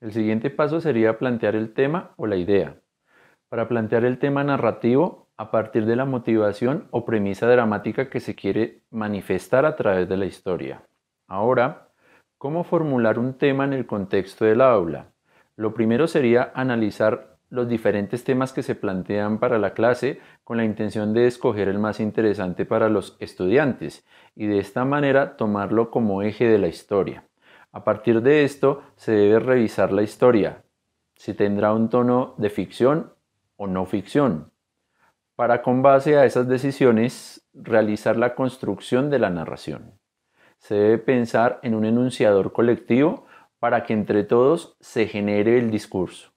El siguiente paso sería plantear el tema o la idea. Para plantear el tema narrativo, a partir de la motivación o premisa dramática que se quiere manifestar a través de la historia. Ahora, ¿cómo formular un tema en el contexto del aula? Lo primero sería analizar los diferentes temas que se plantean para la clase con la intención de escoger el más interesante para los estudiantes y de esta manera tomarlo como eje de la historia. A partir de esto se debe revisar la historia, si tendrá un tono de ficción o no ficción, para con base a esas decisiones realizar la construcción de la narración. Se debe pensar en un enunciador colectivo para que entre todos se genere el discurso.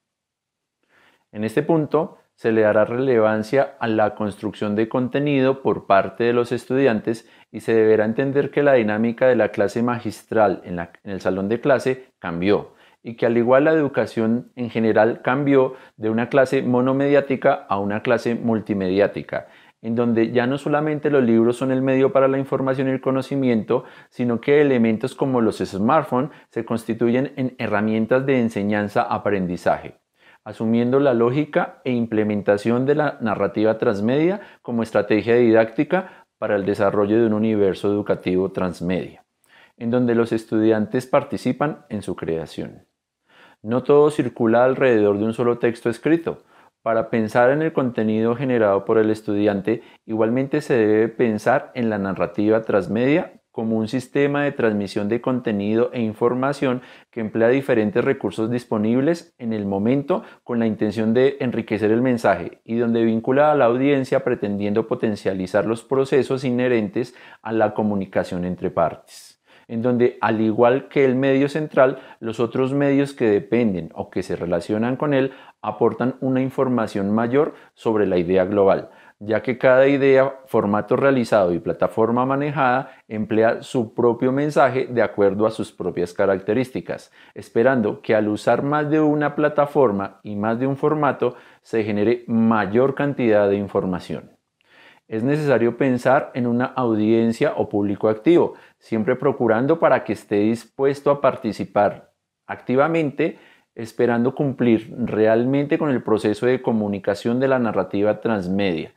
En este punto se le dará relevancia a la construcción de contenido por parte de los estudiantes y se deberá entender que la dinámica de la clase magistral en, el salón de clase cambió y que al igual la educación en general cambió de una clase monomediática a una clase multimediática, en donde ya no solamente los libros son el medio para la información y el conocimiento, sino que elementos como los smartphones se constituyen en herramientas de enseñanza-aprendizaje asumiendo la lógica e implementación de la narrativa transmedia como estrategia didáctica para el desarrollo de un universo educativo transmedia, en donde los estudiantes participan en su creación. No todo circula alrededor de un solo texto escrito. Para pensar en el contenido generado por el estudiante, igualmente se debe pensar en la narrativa transmedia como un sistema de transmisión de contenido e información que emplea diferentes recursos disponibles en el momento con la intención de enriquecer el mensaje y donde vincula a la audiencia pretendiendo potencializar los procesos inherentes a la comunicación entre partes en donde al igual que el medio central, los otros medios que dependen o que se relacionan con él aportan una información mayor sobre la idea global, ya que cada idea, formato realizado y plataforma manejada emplea su propio mensaje de acuerdo a sus propias características, esperando que al usar más de una plataforma y más de un formato se genere mayor cantidad de información. Es necesario pensar en una audiencia o público activo, siempre procurando para que esté dispuesto a participar activamente esperando cumplir realmente con el proceso de comunicación de la narrativa transmedia,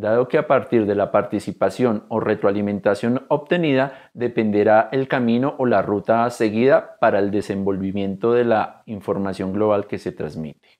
dado que a partir de la participación o retroalimentación obtenida dependerá el camino o la ruta seguida para el desenvolvimiento de la información global que se transmite.